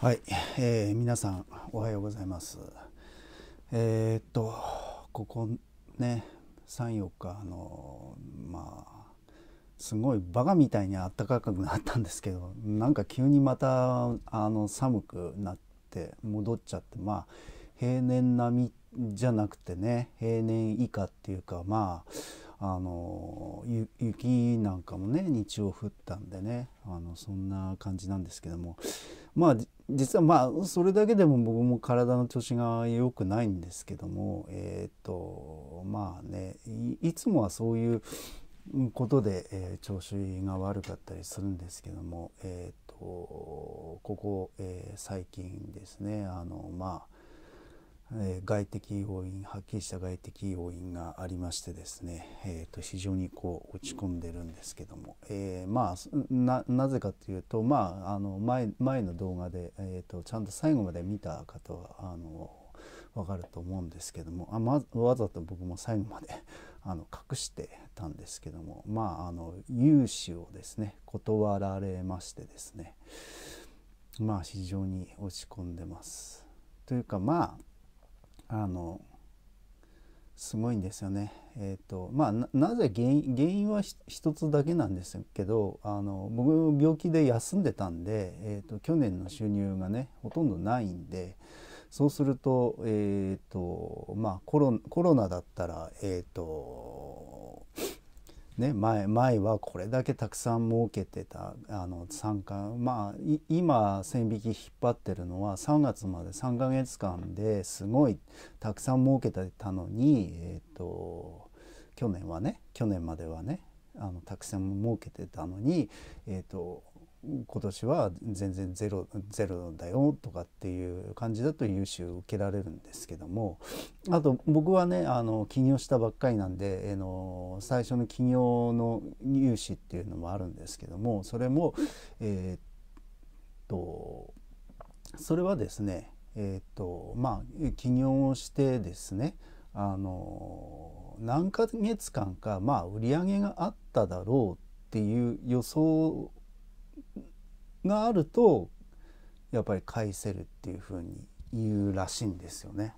はい、えー、皆さんおはようございます。えー、っとここね34日あのまあすごいバカみたいに暖かくなったんですけどなんか急にまたあの寒くなって戻っちゃってまあ平年並みじゃなくてね平年以下っていうかまああの雪なんかもね日曜降ったんでねあのそんな感じなんですけどもまあ実はまあそれだけでも僕も体の調子が良くないんですけどもえっ、ー、とまあねいつもはそういうことで、えー、調子が悪かったりするんですけどもえっ、ー、とここ、え最近ですねあのまあえ外的要因はっきりした外的要因がありましてですね、えー、と非常にこう落ち込んでるんですけども、えー、まあなぜかというと、まあ、あの前前の動画で、えー、とちゃんと最後まで見た方はあの分かると思うんですけどもあ、ま、わざと僕も最後まで あの隠してたんですけどもまああの融資をですね断られましてですねまあ非常に落ち込んでます。というかまああのすごいんですよね。えーとまあ、なぜ原因原因は一つだけなんですけどあの僕病気で休んでたんで、えーと、と去年の収入がねほとんどないんでそうすると,、えーとまあ、コロコロナだったら、えーとね、前前はこれだけたくさん儲けてたあの参加まあ今線引き引っ張ってるのは3月まで3ヶ月間ですごいたくさん儲けてたのに、えーと、去年はね去年まではねあのたくさん儲けてたのに、えーと今年は全然ゼロゼロだよとかっていう感じだと優秀受けられるんですけどもあと僕はねあの起業したばっかりなんで、えの最初の起業の融資っていうのもあるんですけどもそれもえー、っとそれはですねえー、っとまあ起業をしてですねあの何ヶ月間か、まあ、売り上げがあっただろうっていう予想があるとやっぱり返せるっていうふうに言うらしいんですよね。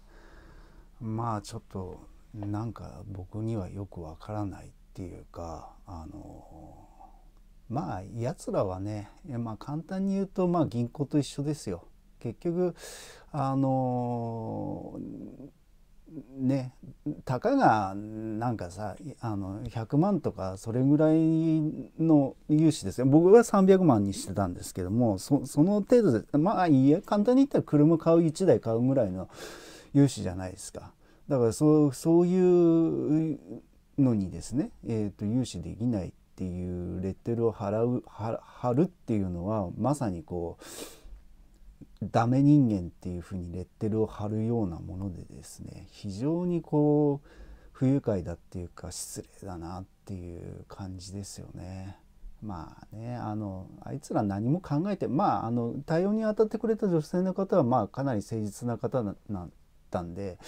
まあちょっとなんか僕にはよくわからないっていうかあのまあやつらはね、まあ、簡単に言うとまあ銀行と一緒ですよ。結局あのねたかがなんかさあの100万とかそれぐらいの融資ですよ僕は300万にしてたんですけどもその程度でまあいいえ簡単に言ったら車買う1台買うぐらいの融資じゃないですか。だからそうそういうのにですね、えーと、融資できないっていうレッテルを払う貼るっていうのはまさにこうダメ人間っていうふうにレッテルを貼るようなものでですね非常にこう不愉快だっていうか失礼だなっていう感じですよね。まあねあのあいつら何も考えてまああの対応に当たってくれた女性の方はまあかなり誠実な方なったんで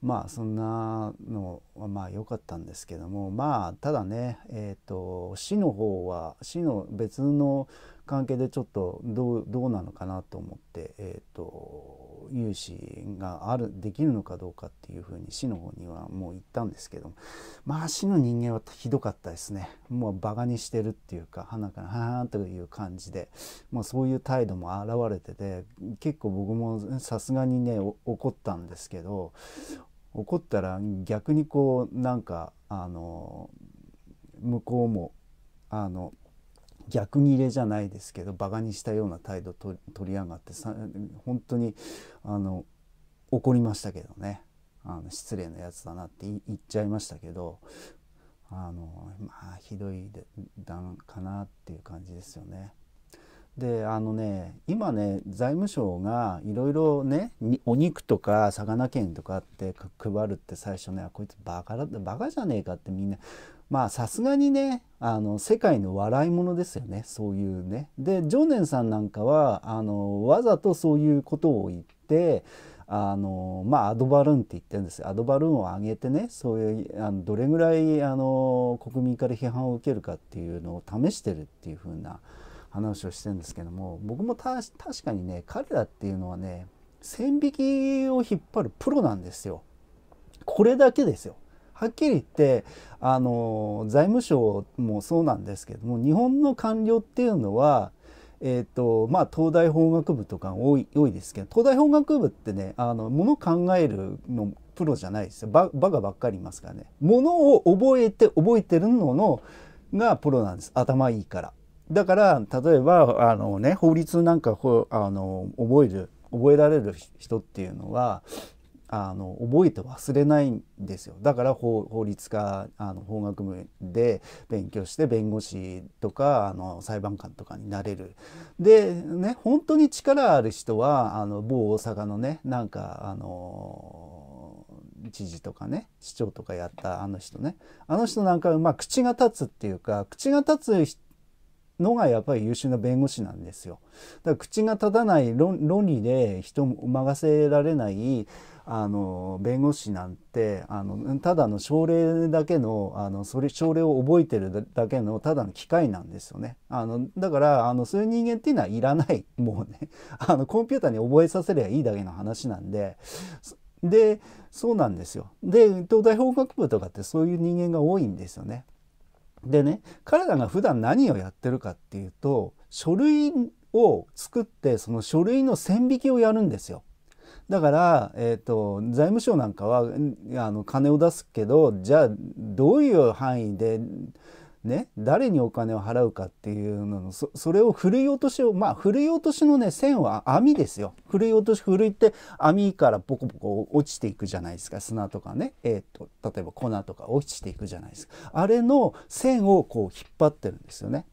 まあそんなのはまあ良かったんですけどもまあただね、えーと、市の方は市の別の関係でちょっとどうどうなのかなと思って、えーと、融資があるできるのかどうかっていうふうに市の方にはもう行ったんですけどもまあ市の人間はひどかったですねもうバカにしてるっていうか鼻からはーという感じで、まあ、そういう態度も現れてて結構僕もさすがにね怒ったんですけど怒ったら逆にこうなんかあの向こうもあの逆ギレじゃないですけどバカにしたような態度取りやがってさ本当にあの怒りましたけどねあの失礼なやつだなって言っちゃいましたけどあのまあひどいだかなっていう感じですよね。であのね今ね財務省がいろいろねお肉とか魚券とかって配るって最初ねこいつバカだってバカじゃねえかってみんなまあさすがにねあの世界の笑いものですよねそういうね。で常年さんなんかはあのわざとそういうことを言ってあのまあアドバルーンって言ってるんですアドバルーンを上げてねそういうあのどれぐらいあの国民から批判を受けるかっていうのを試してるっていうふうな話をしてるんですけども僕も確かにね彼らっていうのはね線引きを引っ張るプロなんですよ。これだけですよ。はっきり言ってあの財務省もそうなんですけども日本の官僚っていうのは、えーとまあ、東大法学部とか多い多いですけど東大法学部ってねあの物考えるのプロじゃないですよババカばっかりいますからね。物を覚えて覚えてるののがプロなんです頭いいから。だから例えばあの、ね、法律なんかあの覚える覚えられる人っていうのはあの覚えて忘れないんですよだから法律家あの法学部で勉強して弁護士とかあの裁判官とかになれるでね本当に力ある人はあの某大阪のねなんかあの知事とかね市長とかやったあの人ねあの人なんか、まあ、口が立つっていうか口が立つのがやっぱり優秀な弁護士なんですよ。だから口が立たない論理で人を任せられないあの弁護士なんてあのただの症例だけのあのそれ症例を覚えてるだけのただの機械なんですよね。あのだからあのそういう人間っていうのはいらない もうねあのコンピューターに覚えさせりゃいいだけの話なんで。でそうなんですよ。で東大法学部とかってそういう人間が多いんですよね。でね彼らが普段何をやってるかっていうと書類を作ってその書類の線引きをやるんですよ。だから、えーと、と財務省なんかはあの金を出すけどじゃあどういう範囲でね、誰にお金を払うかっていうののそれを振るい落としをまあ振るい落としのね線は網ですよ振るい落としふるいって網からボコボコ落ちていくじゃないですか砂とかね、えーと、例えば粉とか落ちていくじゃないですかあれの線をこう引っ張ってるんですよね。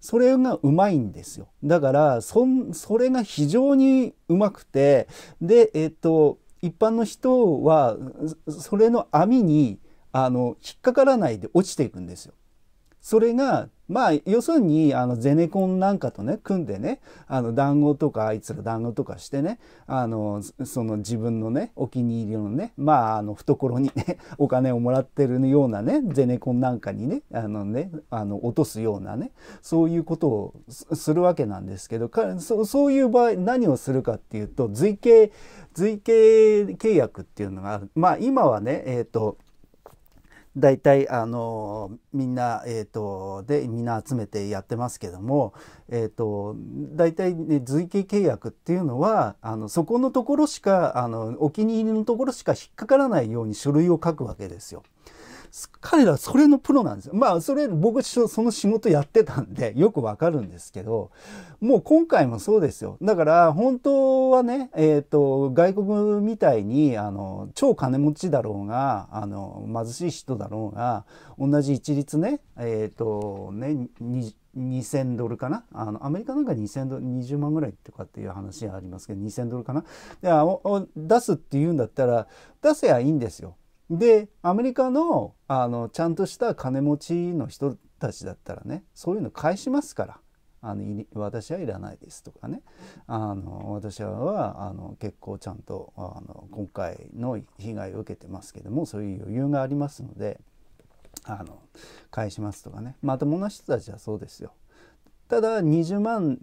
それがうまいんですよだからそそれが非常にうまくてでえっ、ー、と一般の人はそれの網にあの引っかからないで落ちていくんですよ。それがまあ要するにあのゼネコンなんかとね組んでねあの団子とかあいつら団子とかしてねあのその自分のねお気に入りのねまああの懐にね お金をもらってるようなねゼネコンなんかにねあのねあの落とすようなねそういうことをするわけなんですけどそそういう場合何をするかっていうと随形随形契約っていうのがまあ今はねえっ、ー、と大体あのみんな、えーと、でみんな集めてやってますけども、えーと、と大体、ね、随形契約っていうのはあのそこのところしかあのお気に入りのところしか引っかからないように書類を書くわけですよ。彼らそれのプロなんですよ。まあ、それ、僕、その仕事やってたんで、よくわかるんですけど、もう今回もそうですよ。だから、本当はね、えっ、ー、と、外国みたいに、あの、超金持ちだろうが、あの、貧しい人だろうが、同じ一律ね、えっ、ー、と、ね、2000ドルかなあのアメリカなんか2000ドル20万ぐらいとかっていう話ありますけど2000ドルかなで出すっていうんだったら出せやいいんですよでアメリカのあのちゃんとした金持ちの人たちだったらねそういうの返しますからあの私はいらないですとかねあの私はあの結構ちゃんとあの今回の被害を受けてますけどもそういう余裕がありますのであの返しますとかねまともな人たちはそうですよ。ただ20万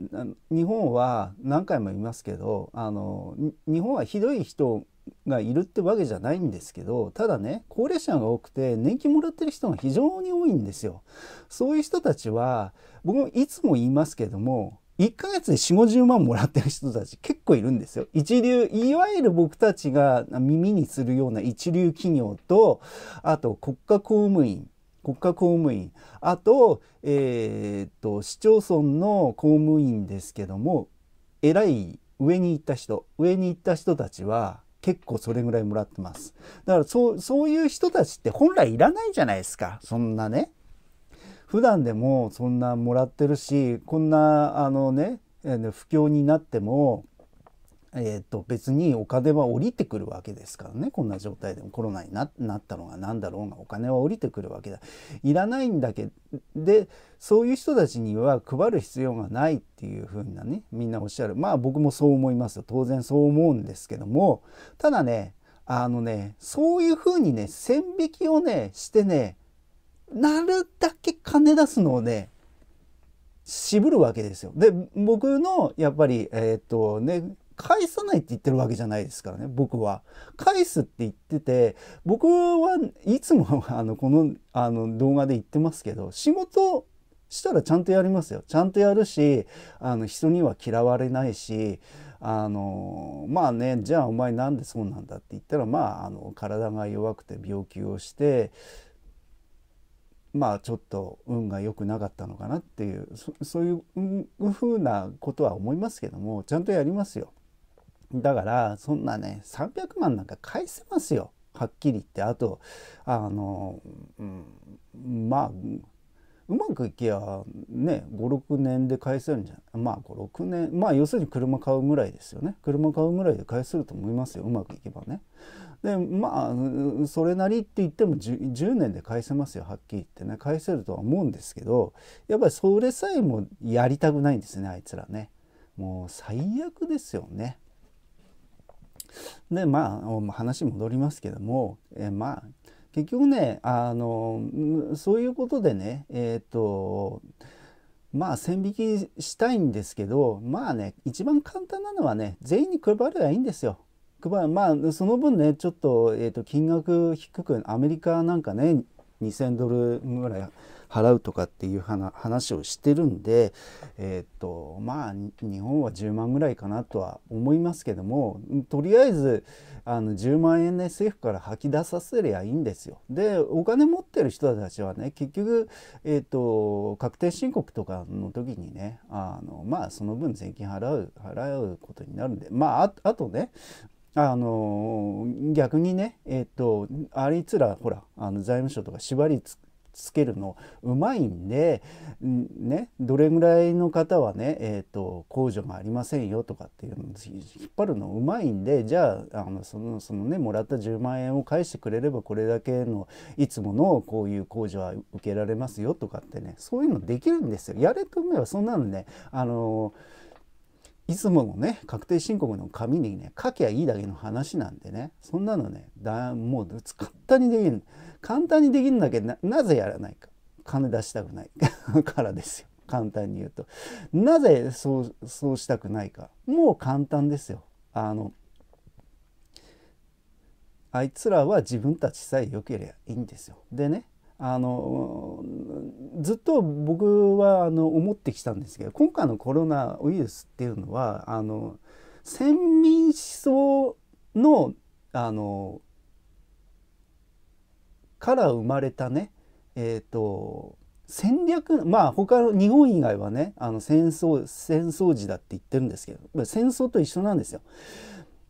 日本は何回も言いますけどあの日本はひどい人がいるってわけじゃないんですけどただね高齢者が多くて年金もらってる人が非常に多いんですよ。そういう人たちは僕もいつも言いますけども1ヶ月で4 5 0万もらってる人たち結構いるんですよ。一流いわゆる僕たちが耳にするような一流企業とあと国家公務員国家公務員あと,、えー、っと市町村の公務員ですけども偉い上に行った人上に行った人たちは結構それぐらいもらってます。だからそうそういう人たちって本来いらないじゃないですかそんなね。普段でもそんなもらってるしこんなあのね不況になってもえーと、別にお金は降りてくるわけですからねこんな状態でもコロナになったのが何だろうがお金は降りてくるわけだいらないんだけどそういう人たちには配る必要がないっていうふうなねみんなおっしゃるまあ僕もそう思いますよ当然そう思うんですけどもただねあのねそういうふうにね線引きをねしてねなるだけ金出すのをね渋るわけですよ。で僕のやっぱりえっ、とね返さないって言ってるわけじゃないですからね僕は。返すって言ってて僕はいつも あのこのあの動画で言ってますけど仕事したらちゃんとやりますよ。ちゃんとやるしあの人には嫌われないしあのまあねじゃあお前なんでそうなんだって言ったらまああの体が弱くて病気をしてまあちょっと運が良くなかったのかなっていうそういうふうなことは思いますけどもちゃんとやりますよ。だからそんなね300万なんか返せますよはっきり言ってあとあの、うん、まあうまくいけばね56年で返せるんじゃないまあ56年まあ要するに車買うぐらいですよね車買うぐらいで返せると思いますようまくいけばねでまあそれなりって言っても 10, 10, 年で返せますよはっきり言ってね返せるとは思うんですけどやっぱりそれさえもやりたくないんですねあいつらねもう最悪ですよねでまあ話戻りますけども、えまあ結局ねあのそういうことでねえっ、ー、とまあ線引きしたいんですけどまあね一番簡単なのはね全員に配ればいいんですよ。配まあその分ねちょっと,、えーと、と金額低くアメリカなんかね2000ドルぐらい払うとかっていう話をしてるんで、えっ、とまあ日本は10万ぐらいかなとは思いますけどもとりあえずあの10万円ね政府から吐き出させりゃいいんですよ。でお金持ってる人たちはね結局、えっ、と確定申告とかの時にねあのまあその分税金払う払うことになるんでまああとねあの逆にね、えっ、とあいつらほらあの財務省とか縛りつつけるのうまいんで、んね、どれぐらいの方はね、えーと、控除がありませんよとかっていうのを引っ張るのうまいんでじゃああのそのそのねもらった10万円を返してくれればこれだけのいつものこういう控除は受けられますよとかってねそういうのできるんですよ。やれと思えばそんなのねあのーいつものね確定申告の紙にね書きゃいいだけの話なんでねそんなのねだもう簡単にできる簡単にできるんだけどなぜやらないか金出したくない からですよ簡単に言うとなぜそうそうしたくないかもう簡単ですよあのあいつらは自分たちさえ良ければいいんですよでねあのずっと僕はあの思ってきたんですけど今回のコロナウイルスっていうのはあの先民思想のあのから生まれたねえっ、ー、と戦略まあ他の日本以外はねあの戦争戦争時だって言ってるんですけど戦争と一緒なんですよ。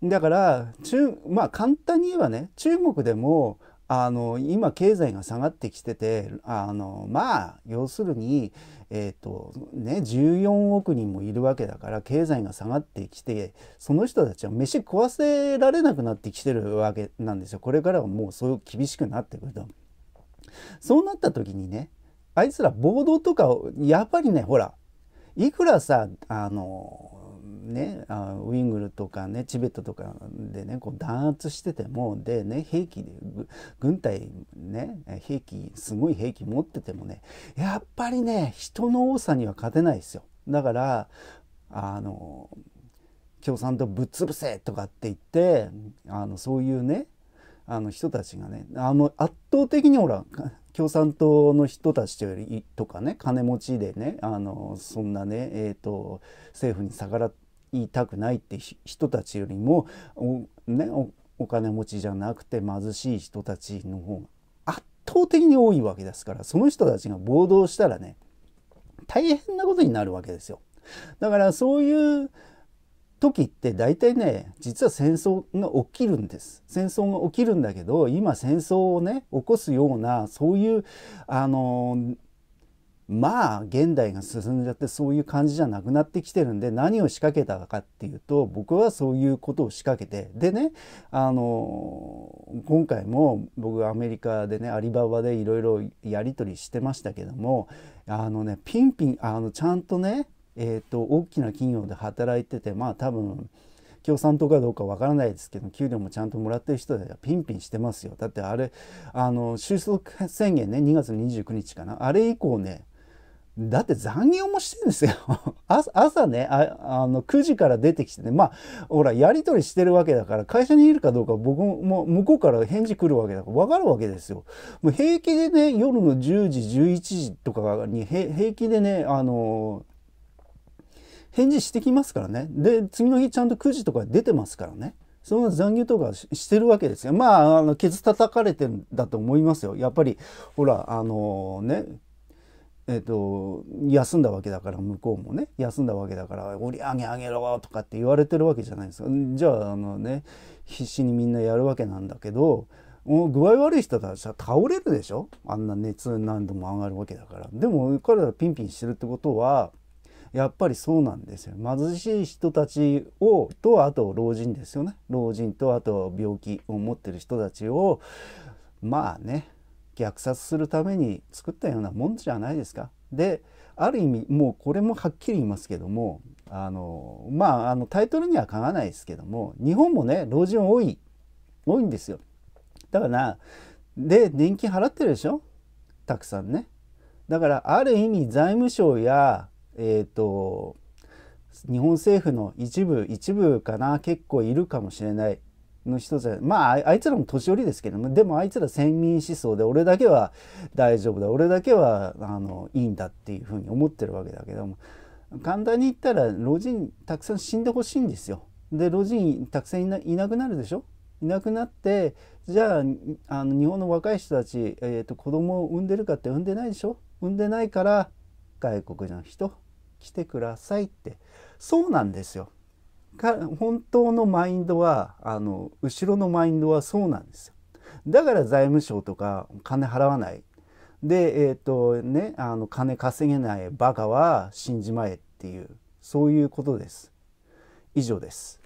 だから中まあ簡単に言えばね中国でもあの今経済が下がってきててあのまあ要するに、えーとね、14億人もいるわけだから経済が下がってきてその人たちは飯食わせられなくなってきてるわけなんですよこれからはもうそういう厳しくなってくると。そうなった時にねあいつら暴動とかやっぱりねほらいくらさあのねあウイングルとかねチベットとかでねこう弾圧しててもでね兵器で軍隊ね兵器すごい兵器持っててもねやっぱりね人の多さには勝てないですよ。だからあの共産党ぶっ潰せとかって言ってあのそういうねあの人たちがねあの圧倒的にほら共産党の人たちよりとかね金持ちでねあのそんなね、えーと、政府に逆らっ言いたくないって人たちよりもお,、ね、お金持ちじゃなくて貧しい人たちの方が圧倒的に多いわけですからその人たちが暴動したらね大変なことになるわけですよ。だからそういう時って大体ね実は戦争が起きるんです戦争が起きるんだけど今戦争をね起こすようなそういうあのまあ現代が進んじゃってそういう感じじゃなくなってきてるんで何を仕掛けたかっていうと僕はそういうことを仕掛けてでねあの今回も僕アメリカでねアリババでいろいろやり取りしてましたけどもあのねピンピンあのちゃんとねえっ、ー、と大きな企業で働いててまあ多分共産党かどうかわからないですけど給料もちゃんともらってる人ではピンピンしてますよだってあれあの収束宣言ね2月29日かなあれ以降ねだって残業もしてるんですよ。朝ねあ、あの、9時から出てきてね、まあ、ほら、やり取りしてるわけだから、会社にいるかどうか僕も向こうから返事来るわけだから、わかるわけですよ。もう平気でね、夜の10時、11時とかに、平気でね、あの、返事してきますからね。で、次の日ちゃんと9時とか出てますからね。その残業とかしてるわけですよ。まあ、あの、ケツ叩かれてるんだと思いますよ。やっぱり、ほら、あのね、えーと、休んだわけだから向こうもね休んだわけだから売り上げ上げろとかって言われてるわけじゃないですかじゃああのね必死にみんなやるわけなんだけど具合悪い人たちは倒れるでしょあんな熱何度も上がるわけだからでも彼らピンピンしてるってことはやっぱりそうなんですよ貧しい人たちをとあと老人ですよね老人とあと病気を持ってる人たちをまあね虐殺するために作ったようなもんじゃないですか。である意味もうこれもはっきり言いますけどもあのまああのタイトルには書かないですけども日本もね老人多い多いんですよ。だからで年金払ってるでしょたくさんね。だからある意味財務省やえっ、ー、と日本政府の一部一部かな結構いるかもしれないの人じゃまああいつらも年寄りですけどもでもあいつら先民思想で俺だけは大丈夫だ俺だけはあのいいんだっていうふうに思ってるわけだけども簡単に言ったら老人たくさん死んでほしいんですよ。で老人たくさんいなくなるでしょいなくなってじゃああの日本の若い人たち、えーと子供を産んでるかって産んでないでしょ産んでないから外国の人来てくださいってそうなんですよ。か本当のマインドはあの後ろのマインドはそうなんですよだから財務省とか金払わないでえっ、ー、とねあの金稼げないバカは死んじまえっていうそういうことです以上です